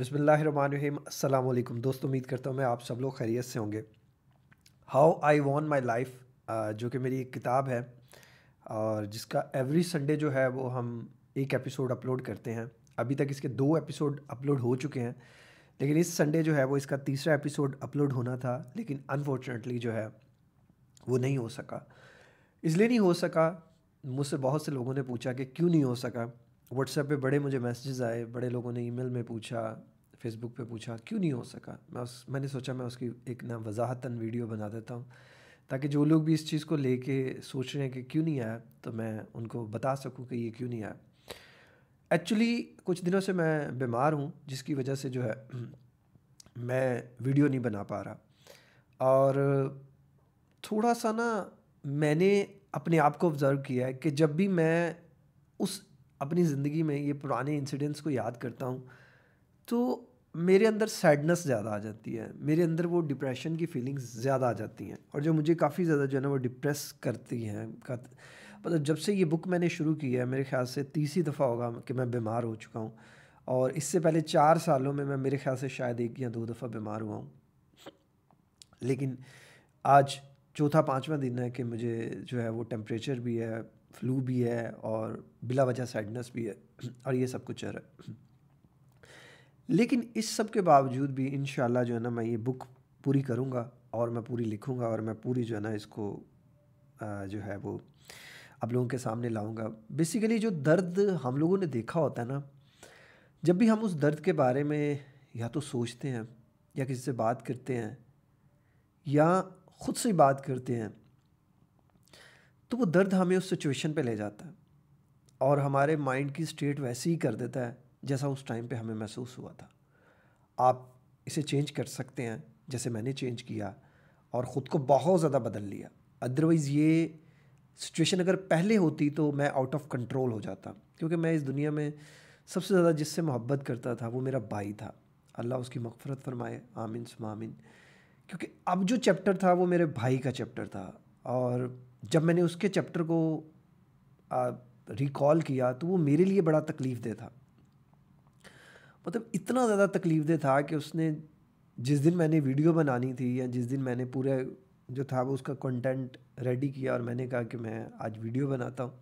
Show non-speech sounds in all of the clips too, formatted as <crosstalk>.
अस्सलाम अल्लाम दोस्तों उम्मीद करता हूँ मैं आप सब लोग खैरियत से होंगे how I want my life जो कि मेरी एक किताब है और जिसका एवरी संडे जो है वो हम एक एपिसोड अपलोड करते हैं अभी तक इसके दो एपिसोड अपलोड हो चुके हैं लेकिन इस संडे जो है वो इसका तीसरा एपिसोड अपलोड होना था लेकिन अनफॉर्चुनेटली जो है वो नहीं हो सका इसलिए नहीं हो सका मुझसे बहुत से लोगों ने पूछा कि क्यों नहीं हो सका व्हाट्सएप पे बड़े मुझे मैसेजेस आए बड़े लोगों ने ईमेल में पूछा फेसबुक पे पूछा क्यों नहीं हो सका मैं उस मैंने सोचा मैं उसकी एक ना वजाहतन वीडियो बना देता हूँ ताकि जो लोग भी इस चीज़ को लेके सोच रहे हैं कि क्यों नहीं आया तो मैं उनको बता सकूँ कि ये क्यों नहीं आया एक्चुअली कुछ दिनों से मैं बीमार हूँ जिसकी वजह से जो है <clears throat> मैं वीडियो नहीं बना पा रहा और थोड़ा सा ना मैंने अपने आप को ऑब्ज़र्व किया है कि जब भी मैं उस अपनी ज़िंदगी में ये पुराने इंसिडेंट्स को याद करता हूँ तो मेरे अंदर सैडनेस ज़्यादा आ जाती है मेरे अंदर वो डिप्रेशन की फीलिंग्स ज़्यादा आ जाती हैं और जो मुझे काफ़ी ज़्यादा जो है ना वो डिप्रेस करती हैं मतलब जब से ये बुक मैंने शुरू की है मेरे ख्याल से तीसरी दफ़ा होगा कि मैं बीमार हो चुका हूँ और इससे पहले चार सालों में मैं मेरे ख्याल से शायद एक या दो दफ़ा बीमार हुआ हूँ लेकिन आज चौथा पाँचवा दिन है कि मुझे जो है वो टेम्परेचर भी है फ्लू भी है और बिला वजह सैडनेस भी है <clears throat> और ये सब कुछ है <clears throat> लेकिन इस सब के बावजूद भी इन जो है ना मैं ये बुक पूरी करूँगा और मैं पूरी लिखूँगा और मैं पूरी जो है ना इसको जो है वो आप लोगों के सामने लाऊंगा बेसिकली जो दर्द हम लोगों ने देखा होता है ना जब भी हम उस दर्द के बारे में या तो सोचते हैं या किसी से बात करते हैं या ख़ुद से बात करते हैं तो वो दर्द हमें उस सिचुएशन पे ले जाता है और हमारे माइंड की स्टेट वैसे ही कर देता है जैसा उस टाइम पे हमें महसूस हुआ था आप इसे चेंज कर सकते हैं जैसे मैंने चेंज किया और ख़ुद को बहुत ज़्यादा बदल लिया अदरवाइज़ ये सिचुएशन अगर पहले होती तो मैं आउट ऑफ कंट्रोल हो जाता क्योंकि मैं इस दुनिया में सबसे ज़्यादा जिससे मोहब्बत करता था वो मेरा भाई था अल्लाह उसकी मफफरत फरमाए आमिन सुमामिन क्योंकि अब जो चैप्टर था वो मेरे भाई का चैप्टर था और जब मैंने उसके चैप्टर को रिकॉल किया तो वो मेरे लिए बड़ा तकलीफ़ दे था मतलब इतना ज़्यादा तकलीफ़ दे था कि उसने जिस दिन मैंने वीडियो बनानी थी या जिस दिन मैंने पूरा जो था वो उसका कंटेंट रेडी किया और मैंने कहा कि मैं आज वीडियो बनाता हूँ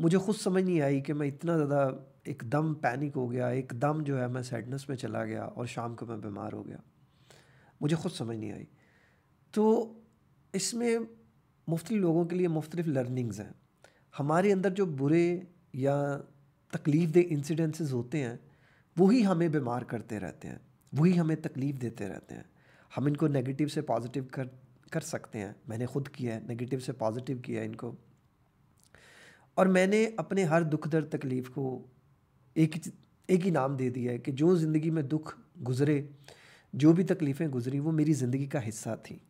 मुझे खुद समझ नहीं आई कि मैं इतना ज़्यादा एकदम पैनिक हो गया एकदम जो है मैं सैडनेस में चला गया और शाम को मैं बीमार हो गया मुझे खुद समझ नहीं आई तो इसमें मुफ्तलि लोगों के लिए मुख्तलिफ़ लर्निंग्स हैं हमारे अंदर जो बुरे या तकलीफ़ दे इंसिडेंसेस होते हैं वही हमें बीमार करते रहते हैं वही हमें तकलीफ़ देते रहते हैं हम इनको नेगेटिव से पॉजिटिव कर कर सकते हैं मैंने खुद किया है नेगेटिव से पॉजिटिव किया है इनको और मैंने अपने हर दुख दर तकलीफ़ को एक ही एक ही नाम दे दिया है कि जो ज़िंदगी में दुख गुज़रे जो भी तकलीफ़ें गुज़री वो मेरी ज़िंदगी का हिस्सा थी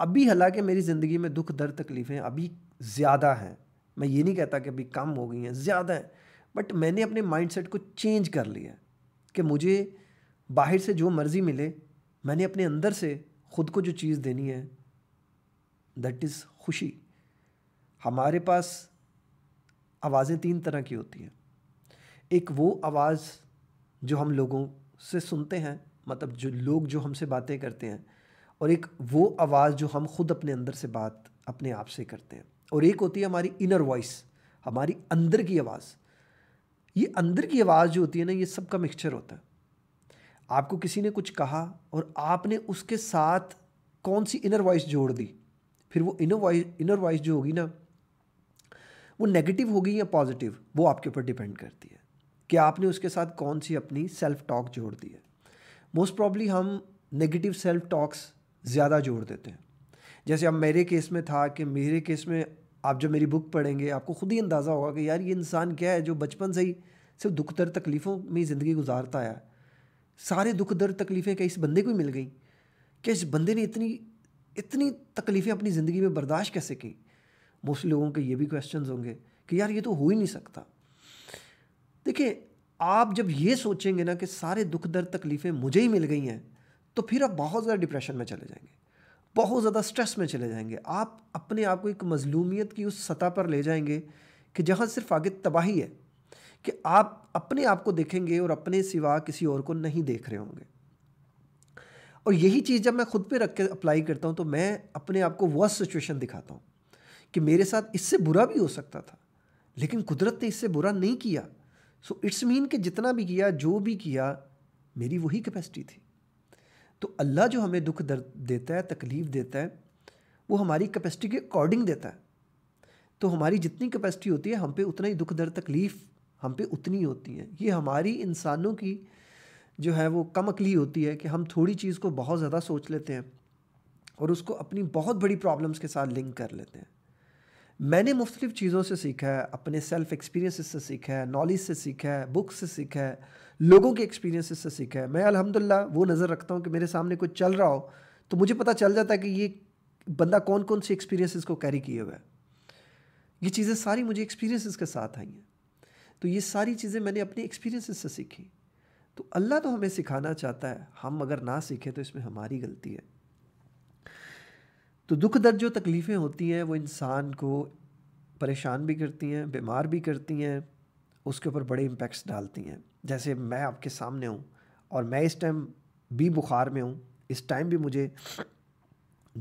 अभी हालांकि मेरी ज़िंदगी में दुख दर्द तकलीफ़ें अभी ज़्यादा हैं मैं ये नहीं कहता कि अभी कम हो गई हैं ज़्यादा हैं बट मैंने अपने माइंडसेट को चेंज कर लिया कि मुझे बाहर से जो मर्ज़ी मिले मैंने अपने अंदर से ख़ुद को जो चीज़ देनी है दैट इज़ खुशी हमारे पास आवाज़ें तीन तरह की होती हैं एक वो आवाज़ जो हम लोगों से सुनते हैं मतलब जो लोग जो हमसे बातें करते हैं और एक वो आवाज़ जो हम खुद अपने अंदर से बात अपने आप से करते हैं और एक होती है हमारी इनर वॉइस हमारी अंदर की आवाज़ ये अंदर की आवाज़ जो होती है ना ये सबका मिक्सचर होता है आपको किसी ने कुछ कहा और आपने उसके साथ कौन सी इनर वॉइस जोड़ दी फिर वो इनर वॉइस इनर वॉइस जो होगी ना वो नेगेटिव होगी या पॉजिटिव वो आपके ऊपर डिपेंड करती है कि आपने उसके साथ कौन सी अपनी सेल्फ टॉक जोड़ दी है मोस्ट प्रॉब्ली हम नेगेटिव सेल्फ टॉक्स ज़्यादा जोड़ देते हैं जैसे अब मेरे केस में था कि मेरे केस में आप जब मेरी बुक पढ़ेंगे आपको खुद ही अंदाज़ा होगा कि यार ये इंसान क्या है जो बचपन से ही सिर्फ दुख दर तकलीफ़ों में ज़िंदगी गुजारता आया सारे दुख दर तकलीफ़ें क्या इस बंदे को ही मिल गई क्या इस बंदे ने इतनी इतनी तकलीफ़ें अपनी ज़िंदगी में बर्दाश्त कैसे की मोस्ट लोगों के ये भी क्वेश्चन होंगे कि यार ये तो हो ही नहीं सकता देखिए आप जब ये सोचेंगे ना कि सारे दुख दर्द तकलीफ़ें मुझे ही मिल गई हैं तो फिर आप बहुत ज़्यादा डिप्रेशन में चले जाएंगे बहुत ज़्यादा स्ट्रेस में चले जाएंगे आप अपने आप को एक मजलूमियत की उस सतह पर ले जाएंगे कि जहाँ सिर्फ आगे तबाही है कि आप अपने आप को देखेंगे और अपने सिवा किसी और को नहीं देख रहे होंगे और यही चीज़ जब मैं खुद पे रख के अप्लाई करता हूँ तो मैं अपने आप को वह सिचुएशन दिखाता हूँ कि मेरे साथ इससे बुरा भी हो सकता था लेकिन कुदरत ने इससे बुरा नहीं किया सो इट्स मीन कि जितना भी किया जो भी किया मेरी वही कैपेसिटी थी तो अल्लाह जो हमें दुख दर्द देता है तकलीफ़ देता है वो हमारी कैपेसिटी के अकॉर्डिंग देता है तो हमारी जितनी कैपेसिटी होती है हम पे उतना ही दुख दर्द तकलीफ़ हम पे उतनी होती है ये हमारी इंसानों की जो है वो कम अकली होती है कि हम थोड़ी चीज़ को बहुत ज़्यादा सोच लेते हैं और उसको अपनी बहुत बड़ी प्रॉब्लम्स के साथ लिंक कर लेते हैं मैंने मुख्तलिफ़ चीज़ों से सीखा है अपने सेल्फ एक्सपीरियंसेस से सीखा है नॉलेज से सीखा है बुक्स से सीखा है लोगों के एक्सपीरियंसेस से सीखा है मैं अल्हम्दुलिल्लाह वो नज़र रखता हूँ कि मेरे सामने कुछ चल रहा हो तो मुझे पता चल जाता है कि ये बंदा कौन कौन से एक्सपीरियंसेस को कैरी किए हुए है ये चीज़ें सारी मुझे एक्सपीरियंसिस के साथ आई हैं तो ये सारी चीज़ें मैंने अपने एक्सपीरियंसिस से सीखी तो अल्लाह तो हमें सिखाना चाहता है हम अगर ना सीखें तो इसमें हमारी गलती है तो दुख दर्द जो तकलीफ़ें होती हैं वो इंसान को परेशान भी करती हैं बीमार भी करती हैं उसके ऊपर बड़े इम्पैक्ट्स डालती हैं जैसे मैं आपके सामने हूँ और मैं इस टाइम भी बुखार में हूँ इस टाइम भी मुझे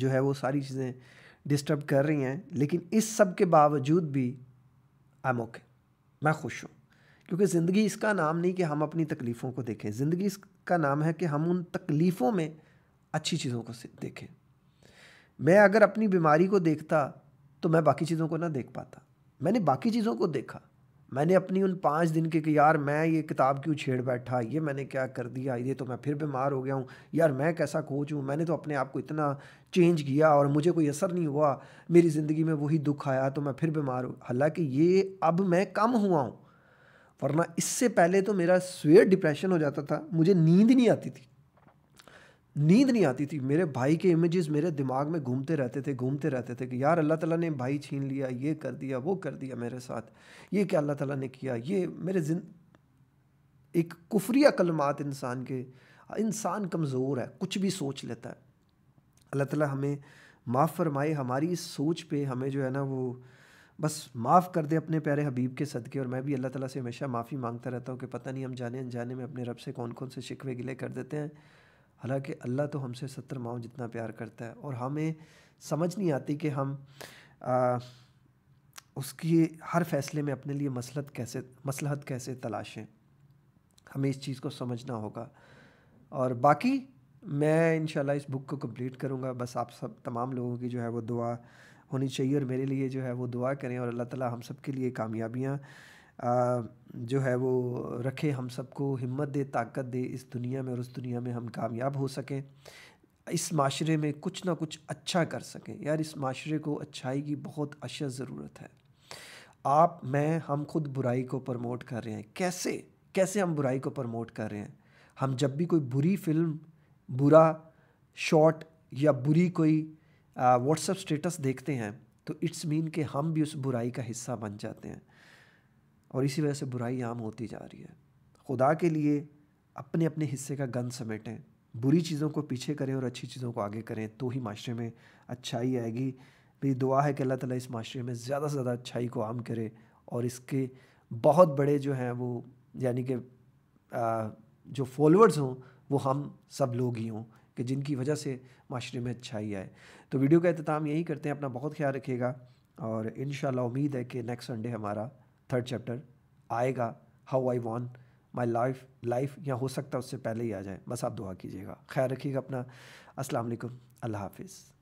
जो है वो सारी चीज़ें डिस्टर्ब कर रही हैं लेकिन इस सब के बावजूद भी आई एम ओके मैं खुश हूँ क्योंकि ज़िंदगी इसका नाम नहीं कि हम अपनी तकलीफ़ों को देखें ज़िंदगी इसका नाम है कि हम उन तकलीफ़ों में अच्छी चीज़ों को देखें मैं अगर अपनी बीमारी को देखता तो मैं बाकी चीज़ों को ना देख पाता मैंने बाकी चीज़ों को देखा मैंने अपनी उन पाँच दिन के कि यार मैं ये किताब क्यों छेड़ बैठा ये मैंने क्या कर दिया ये तो मैं फिर बीमार हो गया हूँ यार मैं कैसा कोच हूँ मैंने तो अपने आप को इतना चेंज किया और मुझे कोई असर नहीं हुआ मेरी ज़िंदगी में वही दुख आया तो मैं फिर बीमार हूँ हालाँकि ये अब मैं कम हुआ हूँ वरना इससे पहले तो मेरा स्वेयर डिप्रेशन हो जाता था मुझे नींद नहीं आती थी नींद नहीं आती थी मेरे भाई के इमेजेस मेरे दिमाग में घूमते रहते थे घूमते रहते थे कि यार अल्लाह ताला ने भाई छीन लिया ये कर दिया वो कर दिया मेरे साथ ये क्या अल्लाह ताला ने किया ये मेरे जिन एक कुफरिया कलमात इंसान के इंसान कमज़ोर है कुछ भी सोच लेता है अल्लाह ताला हमें माफ़ फरमाए हमारी इस सोच पे हमें जो है ना वो बस माफ़ कर दे अपने प्यारे हबीब के सदक़े और मैं भी अल्लाह ताला से हमेशा माफ़ी मांगता रहता हूँ कि पता नहीं हम जाने अनजाने में अपने रब से कौन कौन से शिकवे गिले कर देते हैं हालांकि अल्लाह तो हमसे सत्तर माओ जितना प्यार करता है और हमें समझ नहीं आती कि हम आ, उसकी हर फैसले में अपने लिए मसलत कैसे मसलहत कैसे तलाशें हमें इस चीज़ को समझना होगा और बाकी मैं इन इस बुक को कंप्लीट करूँगा बस आप सब तमाम लोगों की जो है वो दुआ होनी चाहिए और मेरे लिए जो है वो दुआ करें और अल्लाह ताला हम सब के लिए कामयाबियाँ जो है वो रखे हम सबको हिम्मत दे ताकत दे इस दुनिया में और उस दुनिया में हम कामयाब हो सकें इस माशरे में कुछ ना कुछ अच्छा कर सकें यार इस माशरे को अच्छाई की बहुत अशद ज़रूरत है आप मैं हम खुद बुराई को प्रमोट कर रहे हैं कैसे कैसे हम बुराई को प्रमोट कर रहे हैं हम जब भी कोई बुरी फिल्म बुरा शॉट या बुरी कोई व्हाट्सएप स्टेटस देखते हैं तो इट्स मीन के हम भी उस बुराई का हिस्सा बन जाते हैं और इसी वजह से बुराई आम होती जा रही है खुदा के लिए अपने अपने हिस्से का गंद समेटें बुरी चीज़ों को पीछे करें और अच्छी चीज़ों को आगे करें तो ही माशरे में अच्छाई आएगी मेरी दुआ है कि अल्लाह ताला इस माशरे में ज़्यादा से ज़्यादा अच्छाई को आम करे और इसके बहुत बड़े जो हैं वो यानी कि जो फॉलोअर्स हों वो हम सब लोग ही हों कि जिनकी वजह से माशरे में अच्छाई आए तो वीडियो का अहतमाम यही करते हैं अपना बहुत ख्याल रखिएगा और इन उम्मीद है कि नेक्स्ट संडे हमारा थर्ड चैप्टर आएगा how I want my life life या हो सकता है उससे पहले ही आ जाए बस आप दुआ कीजिएगा ख्याल रखिएगा अपना असलकम अल्लाह हाफिज़